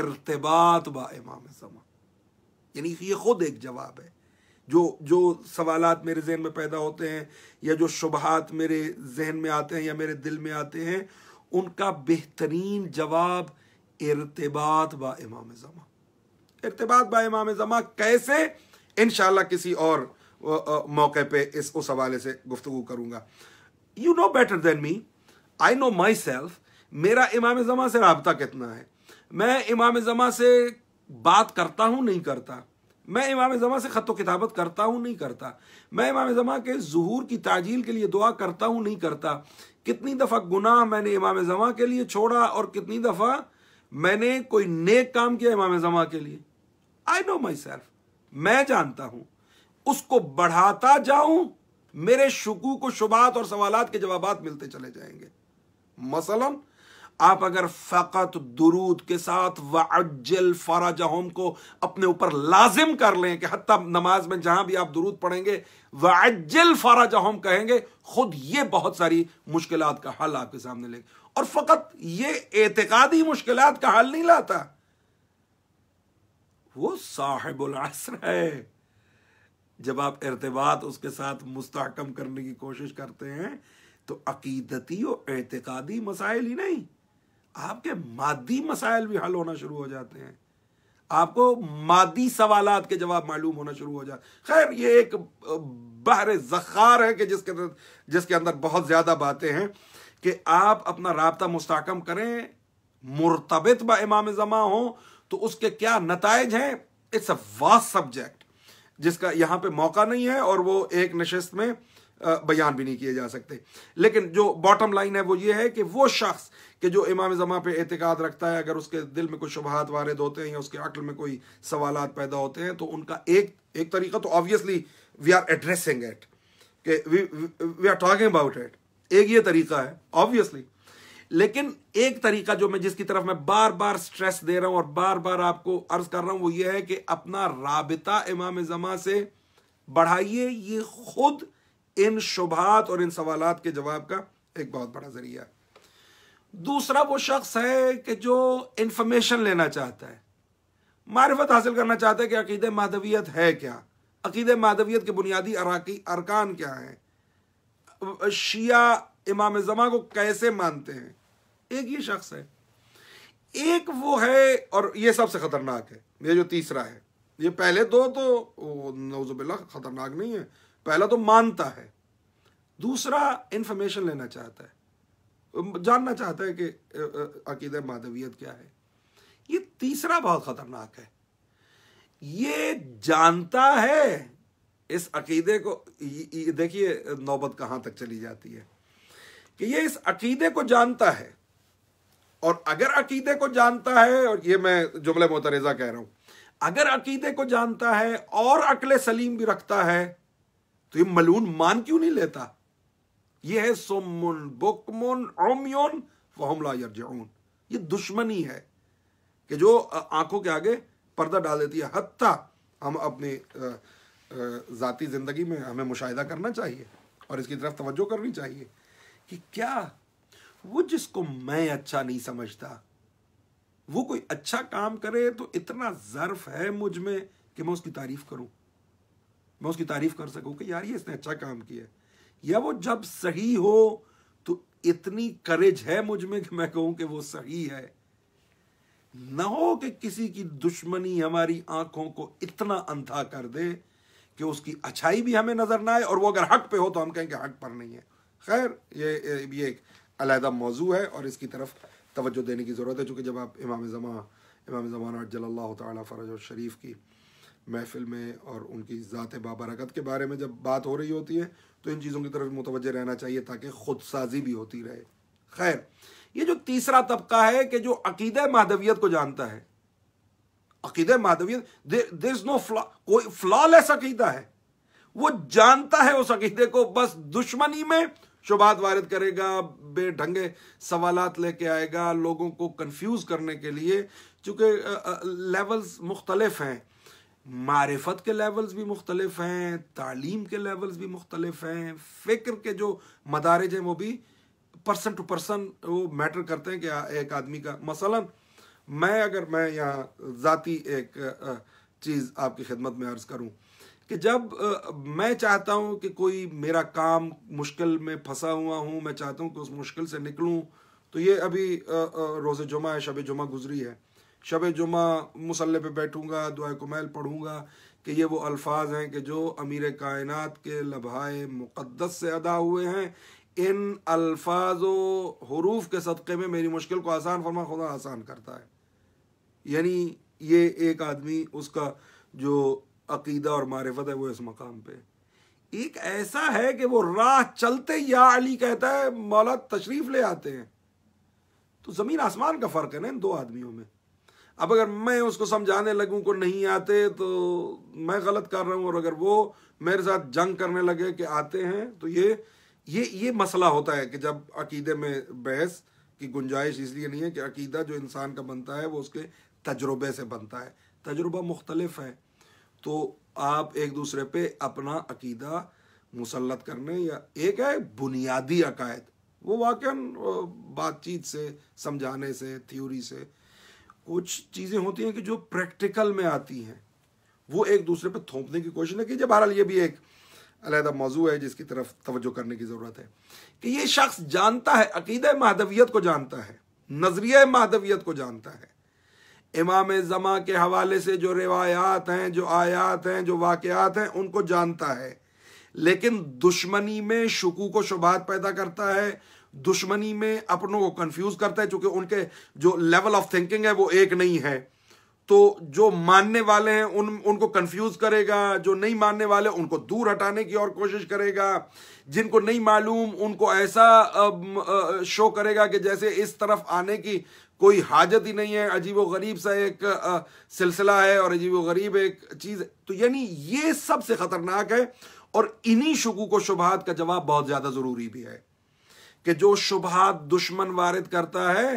इरतबात व इमाम जमा यानी ये खुद एक जवाब है जो जो सवालात मेरे जहन में पैदा होते हैं या जो शुबहत मेरे जहन में आते हैं या मेरे दिल में आते हैं उनका बेहतरीन जवाब इरतबात व इमाम जमा इकतबाद बा इमाम जमा कैसे इन किसी और मौके पर इस उस हवाले से गुफ्तु करूँगा you know better than me I know myself मेरा इमाम जमा से रबता कितना है मैं इमाम जमा से बात करता हूँ नहीं करता मैं इमाम जमा से खतो किताबत करता हूँ नहीं करता मैं इमाम जमा के जहूर की ताजील के लिए दुआ करता हूँ नहीं करता कितनी दफ़ा गुनाह मैंने इमाम जमा के लिए छोड़ा और कितनी दफ़ा मैंने कोई नेक काम किया इमाम जमा के लिए आई नो माई सेल्फ मैं जानता हूं उसको बढ़ाता जाऊं मेरे शकू को शुबात और सवाल के जवाब मिलते चले जाएंगे मसलन आप अगर फ़कत दुरूद के साथ वज्जल फ़राजहम को अपने ऊपर लाजिम कर लें कि हत्या नमाज में जहां भी आप दुरूद पढ़ेंगे वज्जल फ़राजहम कहेंगे खुद ये बहुत सारी मुश्किल का हल आपके सामने लेंगे और फ़कत ये एतकादी मुश्किल का हल नहीं लाता वो साहेबुल असर है जब आप इरतबात उसके साथ मुस्तकम करने की कोशिश करते हैं तो अकीदती और एहतिकादी मसाइल ही नहीं आपके मादी मसाइल भी हल होना शुरू हो जाते हैं आपको मादी सवाल के जवाब मालूम होना शुरू हो जाते खैर ये एक बहर जखार है कि जिसके अंदर जिसके अंदर बहुत ज़्यादा बातें हैं कि आप अपना रबता मुस्तकम करें मुरतबित ब इमाम ज़मा हों तो उसके क्या नतज हैं इट्स अ वास्ट सब्जेक्ट जिसका यहां पे मौका नहीं है और वो एक नशस्त में बयान भी नहीं किए जा सकते लेकिन जो बॉटम लाइन है वो ये है कि वो शख्स कि जो इमाम ज़मा पे एहतिकात रखता है अगर उसके दिल में कोई शुभहात वारद होते हैं या उसके अकल में कोई सवाल पैदा होते हैं तो उनका एक एक तरीका तो obviously we are addressing it we are talking about it एक ये तरीका है ऑब्वियसली लेकिन एक तरीका जो मैं जिसकी तरफ मैं बार बार स्ट्रेस दे रहा हूं और बार बार आपको अर्ज कर रहा हूं वो ये है कि अपना राबिता इमाम जमा से बढ़ाइए ये खुद इन शुभात और इन सवाल के जवाब का एक बहुत बड़ा जरिया दूसरा वो शख्स है कि जो इंफॉर्मेशन लेना चाहता है मारिफत हासिल करना चाहता है कि अकीद माधवियत है क्या अकीद माधवियत के बुनियादी अराकी अरकान क्या है शिया इमाम जमा को कैसे मानते हैं एक ही शख्स है एक वो है और ये सबसे खतरनाक है ये जो तीसरा है ये पहले दो तो नवजुबिल्ला खतरनाक नहीं है पहला तो मानता है दूसरा इंफॉर्मेशन लेना चाहता है जानना चाहता है कि अकीद माधवियत क्या है ये तीसरा बहुत खतरनाक है ये जानता है इस अकीदे को देखिए नौबत कहां तक चली जाती है कि ये इस अकीदे को जानता है और अगर अकीदे को जानता है और ये मैं जुमले मोतरेजा कह रहा हूं अगर अकीदे को जानता है और अकल सलीम भी रखता है तो ये मलून मान क्यों नहीं लेता ये है सोमुन बुकमुन ओमयोन फहमला ये दुश्मनी है कि जो आंखों के आगे पर्दा डाल देती है हत्या हम अपनी ज़ाती ज़िंदगी में हमें मुशाह करना चाहिए और इसकी तरफ तवज्जो करनी चाहिए कि क्या वो जिसको मैं अच्छा नहीं समझता वो कोई अच्छा काम करे तो इतना जर्फ है मुझ में कि मैं उसकी तारीफ करूं मैं उसकी तारीफ कर सकूं कि यार ये इसने अच्छा काम किया या वो जब सही हो तो इतनी करेज है मुझ में कि मैं कहूं कि वो सही है ना हो कि किसी की दुश्मनी हमारी आंखों को इतना अंधा कर दे कि उसकी अच्छाई भी हमें नजर ना आए और वो अगर हक पे हो तो हम कहें कि हक पर नहीं है खैर ये ये एक अलहदा मौजू है और इसकी तरफ तोज्जो देने की ज़रूरत है चूँकि जब आप इमाम ज़मा इमाम ज़मान जल्ला तरज शरीफ की महफिल में और उनकी ज़ात बाबरकत के बारे में जब बात हो रही होती है तो इन चीज़ों की तरफ मुतवजह रहना चाहिए ताकि खुद साजी भी होती रहे खैर ये जो तीसरा तबका है कि जो अकीद माधवियत को जानता है अकीद माधवियत दे इज नो फ्ला कोई फ्लॉलेस अकीदा है वो जानता है उस अकीदे को बस दुश्मनी में शुभात वारद करेगा बेढंगे सवाल लेके आएगा लोगों को कंफ्यूज करने के लिए चूँकि लेवल्स मुख्तलफ हैं मारफत के लेवल्स भी मुख्तलफ हैं तालीम के लेवल्स भी मुख्तलफ हैं फ़िक्र के जो मदारज हैं वो भी पर्सन टू पर्सन वो मैटर करते हैं कि एक आदमी का मसलन मैं अगर मैं यहाँ ज़ाती एक चीज़ आपकी खिदमत में अर्ज़ करूँ कि जब आ, मैं चाहता हूं कि कोई मेरा काम मुश्किल में फंसा हुआ हूं मैं चाहता हूं कि उस मुश्किल से निकलूं तो ये अभी रोज़ जुमा है शब जुमा गुजरी है शब जुमा मसल पे बैठूंगा दुआ कुमैल पढ़ूंगा कि ये वो अल्फाज हैं कि जो अमीर कायनात के लभाए मुक़दस से अदा हुए हैं इन अल्फाज हरूफ के सदक़े में मेरी मुश्किल को आसान फरमा खुदा आसान करता है यानी ये एक आदमी उसका जो अकीदा और मारिफत है वो इस मकाम पे एक ऐसा है कि वो राह चलते या अली कहता है मौला तशरीफ ले आते हैं तो ज़मीन आसमान का फ़र्क है ना इन दो आदमियों में अब अगर मैं उसको समझाने लगूं को नहीं आते तो मैं गलत कर रहा हूं और अगर वो मेरे साथ जंग करने लगे कि आते हैं तो ये ये ये मसला होता है कि जब अकीदे में बहस की गुंजाइश इसलिए नहीं है कि अकीदा जो इंसान का बनता है वो उसके तजुर्बे से बनता है तजुर्बा मुख्तलफ है तो आप एक दूसरे पे अपना अकीदा मुसलत करने या एक है बुनियादी अकायद वो वाक़ बातचीत से समझाने से थ्योरी से कुछ चीज़ें होती हैं कि जो प्रैक्टिकल में आती हैं वो एक दूसरे पर थोपने की कोशिश नहीं कीजिए बहरहाल ये भी एक अलहदा मौजू है जिसकी तरफ तवज्जो करने की ज़रूरत है कि ये शख्स जानता है अकीद महदवियत को जानता है नजरिया महदवियत को जानता है इमाम ज़मा के हवाले से जो रिवायात हैं जो आयात हैं जो वाकयात हैं उनको जानता है लेकिन दुश्मनी में शकू को शुबात पैदा करता है दुश्मनी में अपनों को कंफ्यूज करता है चूंकि उनके जो लेवल ऑफ थिंकिंग है वो एक नहीं है तो जो मानने वाले हैं उन उनको कंफ्यूज करेगा जो नहीं मानने वाले उनको दूर हटाने की और कोशिश करेगा जिनको नहीं मालूम उनको ऐसा शो करेगा कि जैसे इस तरफ आने की कोई हाजत ही नहीं है अजीब व गरीब सा एक सिलसिला है और अजीब व गरीब एक चीज़ है तो यानी ये सबसे ख़तरनाक है और इन्हीं शुकू को शुभात का जवाब बहुत ज़्यादा ज़रूरी भी है कि जो शुभात दुश्मन वारद करता है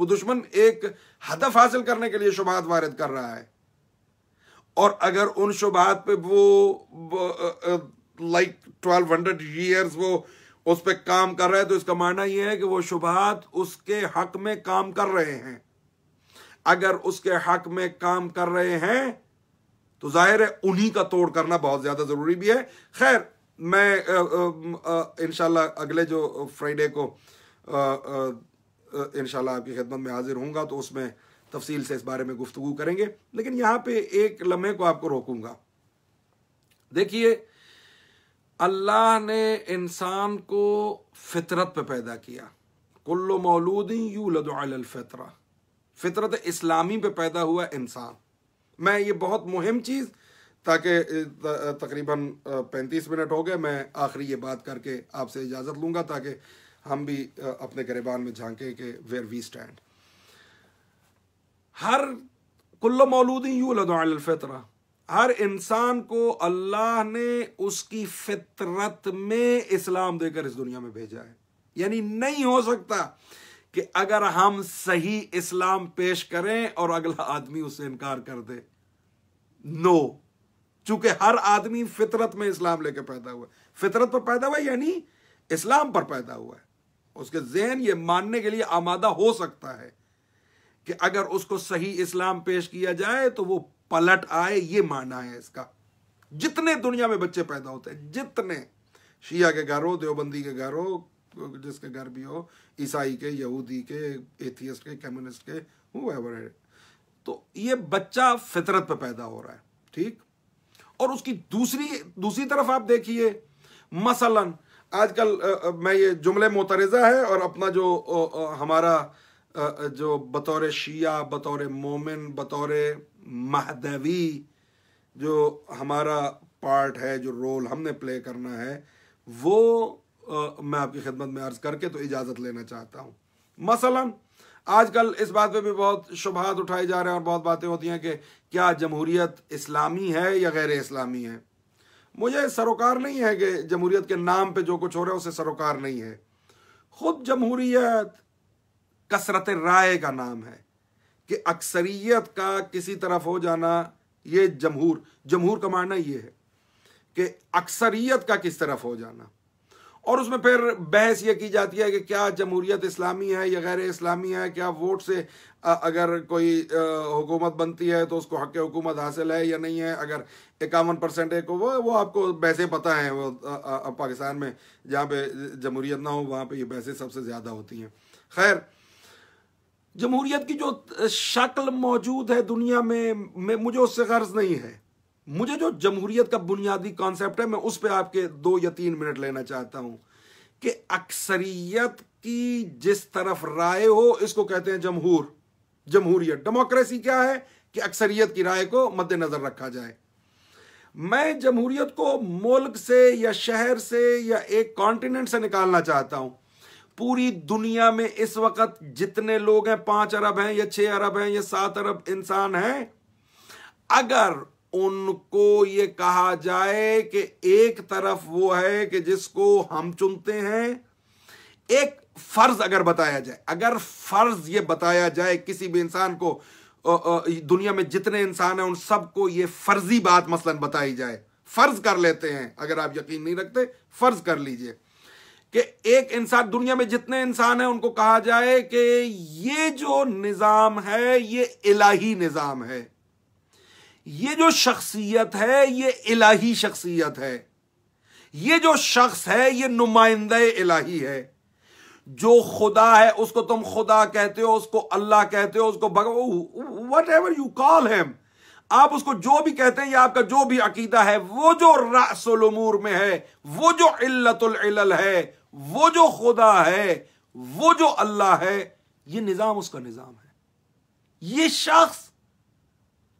वो दुश्मन एक हदफ हासिल करने के लिए शुभात वारद कर रहा है और अगर उन शुभात पे वो लाइक ट्वेल्व हंड्रेड ईयर्स वो उस पर काम कर रहे हैं तो इसका मानना यह है कि वो शुभात उसके हक में काम कर रहे हैं अगर उसके हक में काम कर रहे हैं तो जाहिर है उन्हीं का तोड़ करना बहुत ज्यादा जरूरी भी है खैर मैं इनशाला अगले जो फ्राइडे को इनशाला आपकी खिदमत में हाजिर हूंगा तो उसमें तफसील से इस बारे में गुफ्तु करेंगे लेकिन यहां पे एक लम्हे को आपको रोकूंगा देखिए अल्लाह ने इंसान को फितरत पे पैदा किया कुल्लो मौलूदी यू लदफ़रा फितरत इस्लामी पे पैदा हुआ इंसान मैं ये बहुत मुहिम चीज़ ताकि तकरीबन पैंतीस मिनट हो गए मैं आखिरी ये बात करके आपसे इजाज़त लूंगा ताकि हम भी अपने गरेबान में झांके के वेयर वी स्टैंड हर कुल्लो मौलूदी यू लदफ़रा हर इंसान को अल्लाह ने उसकी फितरत में इस्लाम देकर इस दुनिया में भेजा है यानी नहीं हो सकता कि अगर हम सही इस्लाम पेश करें और अगला आदमी उससे इनकार कर दे नो चूंकि हर आदमी फितरत में इस्लाम लेकर पैदा हुआ फितरत पर पैदा हुआ यानी इस्लाम पर पैदा हुआ है उसके जहन ये मानने के लिए आमादा हो सकता है कि अगर उसको सही इस्लाम पेश किया जाए तो वो पलट आए ये माना है इसका जितने दुनिया में बच्चे पैदा होते हैं जितने शिया के घर हो देवबंदी के घर हो जिसके घर भी हो ईसाई के यहूदी के एथियस्ट के कम्युनिस्ट के हुआ है तो ये बच्चा फितरत पे पैदा हो रहा है ठीक और उसकी दूसरी दूसरी तरफ आप देखिए मसलन आजकल मैं ये जुमले मोतरजा है और अपना जो आ, आ, हमारा आ, जो बतौर शिया बतौर मोमिन बतौर महदवी जो हमारा पार्ट है जो रोल हमने प्ले करना है वो आ, मैं आपकी खिदमत में अर्ज करके तो इजाज़त लेना चाहता हूँ मसलन आजकल इस बात पे भी बहुत शुभात उठाए जा रहे हैं और बहुत बातें होती हैं कि क्या जमहूरियत इस्लामी है या गैर इस्लामी है मुझे सरोकार नहीं है कि जमहूरियत के नाम पे जो कुछ हो रहा है उसे सरोकार नहीं है खुद जमहूरियत कसरत राय का नाम है कि अक्सरियत का किसी तरफ हो जाना ये जमहूर जमहूर का मानना ये है कि अक्सरियत का किस तरफ हो जाना और उसमें फिर बहस ये की जाती है कि क्या जमहूरियत इस्लामी है या गैर इस्लामी है क्या वोट से अगर कोई हुकूमत बनती है तो उसको हक हुकूमत हासिल है या नहीं है अगर इक्यावन परसेंट एक को वो वो आपको बहसें पता हैं वो पाकिस्तान में जहाँ पे जमहूरियत ना हो वहाँ पे ये बहसें सबसे ज़्यादा होती हैं खैर जमहूरियत की जो शक्ल मौजूद है दुनिया में मैं मुझे उससे गर्ज नहीं है मुझे जो जमहूरियत का बुनियादी कॉन्सेप्ट है मैं उस पर आपके दो या तीन मिनट लेना चाहता हूं कि अक्सरियत की जिस तरफ राय हो इसको कहते हैं जमहूर जमहूरियत डेमोक्रेसी क्या है कि अक्सरियत की राय को मद्देनजर रखा जाए मैं जमहूरियत को मुल्क से या शहर से या एक कॉन्टिनेंट से निकालना चाहता हूं पूरी दुनिया में इस वक्त जितने लोग हैं पांच अरब हैं या छह अरब हैं या सात अरब इंसान हैं अगर उनको ये कहा जाए कि एक तरफ वो है कि जिसको हम चुनते हैं एक फर्ज अगर बताया जाए अगर फर्ज ये बताया जाए किसी भी इंसान को दुनिया में जितने इंसान हैं उन सबको ये फर्जी बात मसलन बताई जाए फर्ज कर लेते हैं अगर आप यकीन नहीं रखते फर्ज कर लीजिए कि एक इंसान दुनिया में जितने इंसान हैं उनको कहा जाए कि ये जो निज़ाम है ये इलाही निज़ाम है ये जो शख्सियत है ये इलाही शख्सियत है ये जो शख्स है ये नुमाइंदे इलाही है जो खुदा है उसको तुम खुदा कहते हो उसको अल्लाह कहते हो उसको भगवान whatever you call him आप उसको जो भी कहते हैं या आपका जो भी अकीदा है वो जो रासलमूर में है वो जो इल्लतुल है वो जो खुदा है वो जो अल्लाह है ये निज़ाम उसका निज़ाम है ये शख्स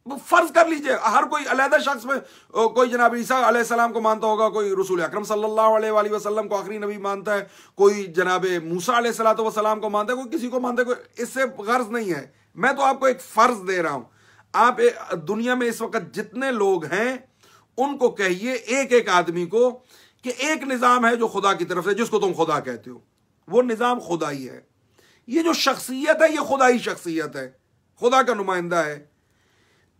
फर्ज कर लीजिए हर कोई अलहदा शख्स में कोई जनाब ईसा को मानता होगा कोई रसूल अकरम सल्लल्लाहु अलैहि वसल्लम को आखिरी नबी मानता है कोई जनाब मूसा सलाम को मानता है कोई किसी को मानता है कोई इससे गर्ज नहीं है मैं तो आपको एक फर्ज दे रहा हूं आप दुनिया में इस वक्त जितने लोग हैं उनको कहिए एक एक आदमी को कि एक निज़ाम है जो खुदा की तरफ से जिसको तुम खुदा कहते हो वो निज़ाम खुदाई है ये जो शख्सियत है ये खुदाई शख्सियत है खुदा का नुमाइंदा है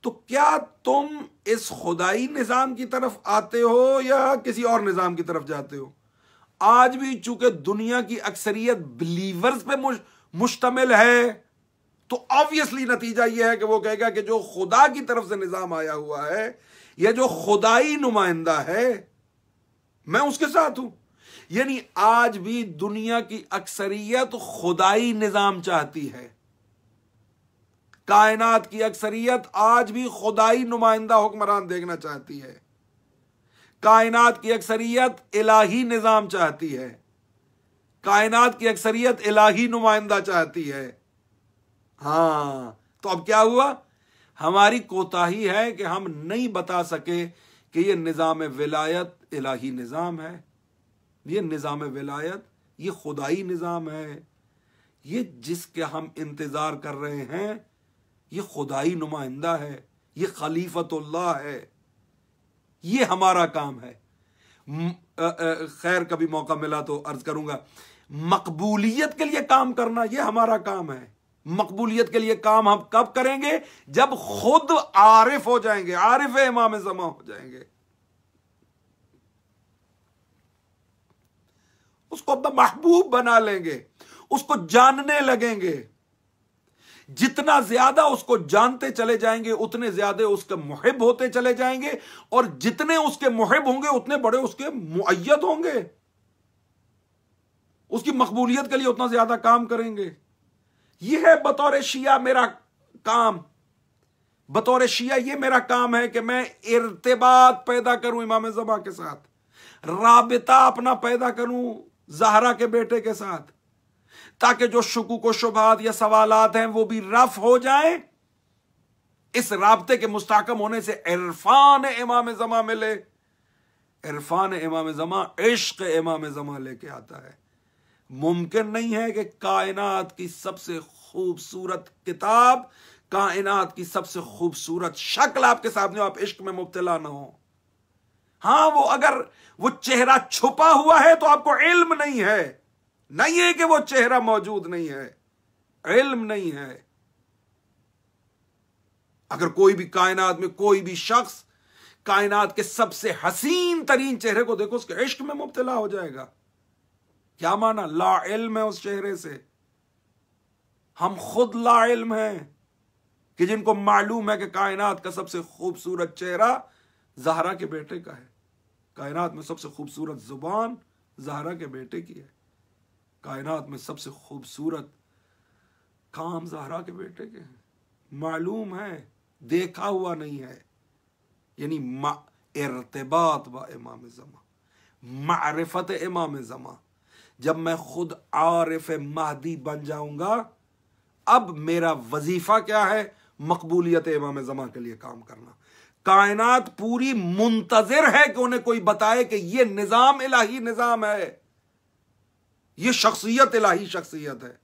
तो क्या तुम इस खुदाई निज़ाम की तरफ आते हो या किसी और निज़ाम की तरफ जाते हो आज भी चूंकि दुनिया की अक्सरियत बिलीवर्स पे मुश्तमिल है तो ऑब्वियसली नतीजा यह है कि वो कहेगा कि जो खुदा की तरफ से निज़ाम आया हुआ है या जो खुदाई नुमाइंदा है मैं उसके साथ हूं यानी आज भी दुनिया की अक्सरियत खुदाई निजाम चाहती है कायनात की अक्सरियत आज भी खुदाई नुमाइंदा हुक्मरान देखना चाहती है कायनात की अक्सरियत इलाही निज़ाम चाहती है कायनात की अक्सरियत इलाही नुमाइंदा चाहती है हाँ तो अब क्या हुआ हमारी कोताही है कि हम नहीं बता सके कि यह निज़ाम विलायत इलाही निज़ाम है ये निज़ाम विलायत ये खुदाई निज़ाम है ये जिसके हम इंतज़ार कर रहे हैं ये खुदाई नुमाइंदा है ये खलीफतुल्लाह है ये हमारा काम है खैर कभी मौका मिला तो अर्ज करूंगा मकबूलियत के लिए काम करना यह हमारा काम है मकबूलियत के लिए काम हम कब करेंगे जब खुद आरिफ हो जाएंगे आरिफ इमाम जमा हो जाएंगे उसको अपना महबूब बना लेंगे उसको जानने लगेंगे जितना ज्यादा उसको जानते चले जाएंगे उतने ज्यादा उसके मुहिब होते चले जाएंगे और जितने उसके मुहिब होंगे उतने बड़े उसके मुयत होंगे उसकी मकबूलियत के लिए उतना ज्यादा काम करेंगे यह है बतौर शिया मेरा काम बतौर शिया ये मेरा काम है कि मैं इर्तबात पैदा करूं इमाम जबा के साथ राबिता अपना पैदा करूं जहरा के बेटे के साथ ताकि जो शकूक व शुभात या सवालात हैं वो भी रफ हो जाए इस रबते के मुस्ताकम होने से इरफान इमाम जमा मिले इरफान इमाम जमा इश्क इमाम जमा लेके आता है मुमकिन नहीं है कि कायनात की सबसे खूबसूरत किताब कायनात की सबसे खूबसूरत शक्ल आपके सामने आप इश्क में मुबतला ना हो हाँ वो अगर वो चेहरा छुपा हुआ है तो आपको इल्म नहीं है नहीं है कि वो चेहरा मौजूद नहीं है इल्म नहीं है अगर कोई भी कायनात में कोई भी शख्स कायनात के सबसे हसीन तरीन चेहरे को देखो उसके इश्क में मुबतला हो जाएगा क्या माना ला इल्म है उस चेहरे से हम खुद ला इल्म हैं कि जिनको मालूम है कि कायनात का सबसे खूबसूरत चेहरा जहरा के बेटे का है कायनात में सबसे खूबसूरत ज़ुबान जहरा के बेटे की है कायनात में सबसे खूबसूरत काम जहरा के बेटे के हैं मालूम है देखा हुआ नहीं है यानी इरतबात व इमाम ज़मा मारफत इमाम ज़मा जब मैं खुद आरफ महदी बन जाऊंगा अब मेरा वजीफ़ा क्या है मकबूलियत इमाम ज़मा के लिए काम करना कायनात पूरी मुंतजर है कि उन्हें कोई बताए कि यह निजाम इलाही निजाम है यह शख्सियत इलाही शख्सियत है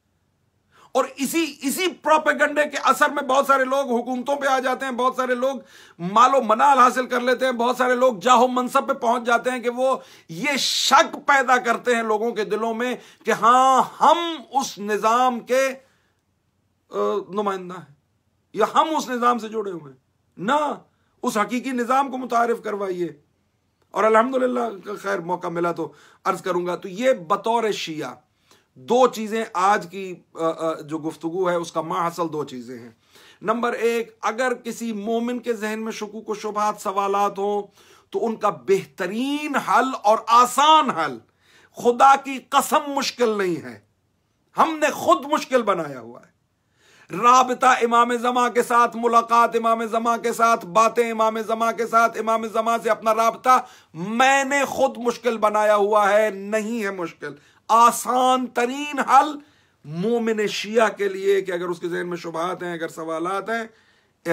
और इसी इसी प्रोपेगंडे के असर में बहुत सारे लोग हुकूमतों पे आ जाते हैं बहुत सारे लोग मालो मनाल हासिल कर लेते हैं बहुत सारे लोग जाहो मनसब पे पहुंच जाते हैं कि वो ये शक पैदा करते हैं लोगों के दिलों में कि हां हम उस निज़ाम के नुमाइंदा हैं या हम उस निज़ाम से जुड़े हुए हैं ना उस हकीकी निज़ाम को मुतारफ करवाइए और अलहमदिल्ला का खैर मौका मिला तो अर्ज करूंगा तो ये बतौर शिया दो चीज़ें आज की जो गुफ्तु है उसका माहसल दो चीज़ें हैं नंबर एक अगर किसी मोमिन के जहन में को शुभात सवालत हों तो उनका बेहतरीन हल और आसान हल खुदा की कसम मुश्किल नहीं है हमने खुद मुश्किल बनाया हुआ है रबता इमाम जमा के साथ मुलाकात इमाम जमा के साथ बातें इमाम जमा के साथ इमाम जमा से अपना रबता मैंने खुद मुश्किल बनाया हुआ है नहीं है मुश्किल आसान तरीन हल मोमिन शिया के लिए कि अगर उसके जहन में शुभात हैं अगर सवाल हैं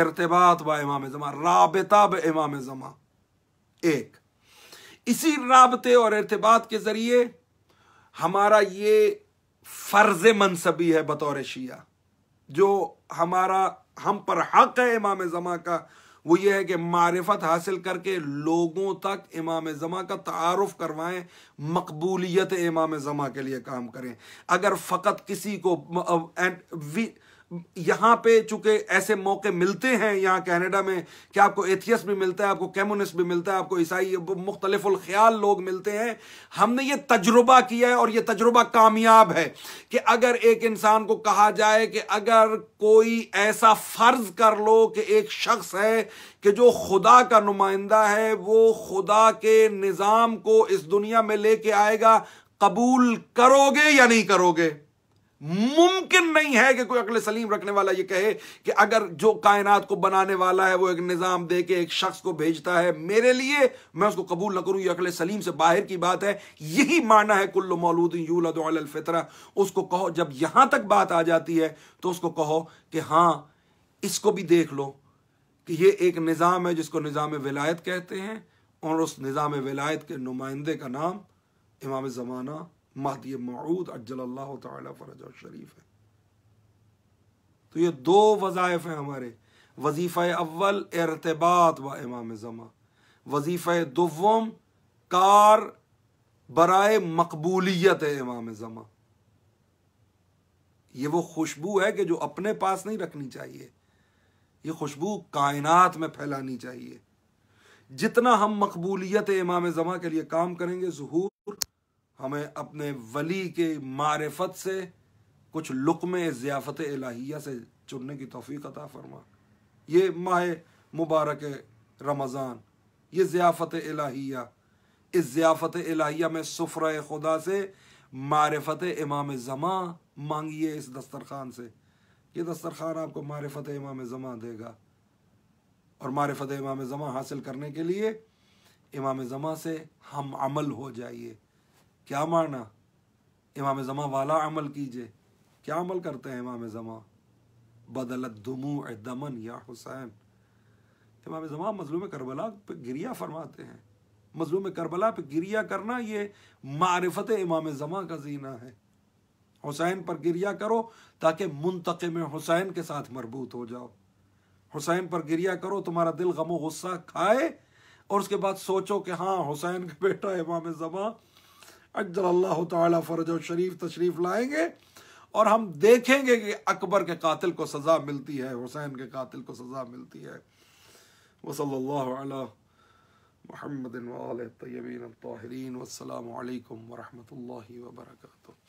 इरतबात ब इमाम जमा राबता ब इमाम जमा एक इसी रबते और इरतबात के जरिए हमारा ये फर्ज मनसबी है बतौर शिया जो हमारा हम पर हक है इमाम ज़मा का वो ये है कि मारफत हासिल करके लोगों तक इमाम ज़मा का तारफ़ करवाएं मकबूलियत इमाम ज़मा के लिए काम करें अगर फ़कत किसी को यहाँ पे चूंकि ऐसे मौके मिलते हैं यहाँ कनाडा में कि आपको एथियस भी मिलता है आपको कम्युनिस्ट भी मिलता है आपको ईसाई मुख्तलिफुल ख्याल लोग मिलते हैं हमने ये तजुर्बा किया है और ये तजुर्बा कामयाब है कि अगर एक इंसान को कहा जाए कि अगर कोई ऐसा फर्ज कर लो कि एक शख्स है कि जो खुदा का नुमाइंदा है वो खुदा के निज़ाम को इस दुनिया में लेके आएगा कबूल करोगे या नहीं करोगे मुमकिन नहीं है कि कोई अकल सलीम रखने वाला ये कहे कि अगर जो कायनात को बनाने वाला है वो एक निज़ाम दे के एक शख्स को भेजता है मेरे लिए मैं उसको कबूल न करूं ये अकल सलीम से बाहर की बात है यही माना है कुल्लु मौलूद यूलफितरा उसको कहो जब यहां तक बात आ जाती है तो उसको कहो कि हां इसको भी देख लो कि ये एक निज़ाम है जिसको निज़ाम विलायत कहते हैं और उस निज़ाम विलायत के नुमाइंदे का नाम इमाम ज़माना महदी मऊद अज्जल्ला तरज शरीफ है तो ये दो वजायफ हैं हमारे वजीफा अव्वल इरतबात व इमाम ज़मा वजीफ़ दोम कार बरए मकबूलियत है इमाम ज़मा ये वो खुशबू है कि जो अपने पास नहीं रखनी चाहिए ये खुशबू कायनात में फैलानी चाहिए जितना हम मकबूलियत इमाम ज़मा के लिए काम करेंगे जहूर हमें अपने वली के मारफत से कुछ लुकम ज़ियाफ़त इलाहिया से चुनने की तोफ़ी अता फरमा ये माह मुबारक रमज़ान ये ज़ियाफ़त इलाहिया इस ज़ियाफ़त इलाहिया में सफ़र खुदा से मारफत इमाम ज़मा मांगिए इस दस्तरखान से ये दस्तरखान आपको मारफत इमाम ज़मा देगा और मारफत इमाम ज़मा हासिल करने के लिए इमाम ज़मा से हम अमल हो जाइए क्या माना इमाम ज़मा वाला अमल कीजिए क्या अमल करते हैं इमाम ज़मा बदलत दमू दमन या हुसैन इमाम ज़मा मजलूम करबला पर गिरिया फरमाते हैं मजलूम करबला पर गिरिया करना ये मारफत इमाम ज़मा का जीना है हुसैन पर गिरिया करो ताकि मुंतकम हुसैन के साथ मरबूत हो जाओ हुसैन पर गिरिया करो तुम्हारा दिल गमो गुस्सा खाए और उसके बाद सोचो कि हाँ हुसैन का बेटा इमाम ज़मा अजर अल्लाह तरज शरीफ तशरीफ लाएंगे और हम देखेंगे कि अकबर के कातिल को सज़ा मिलती है हुसैन के कातिल को सज़ा मिलती है वसल महमदिन तयबीन तहरीन वालकम वरहमल वर्का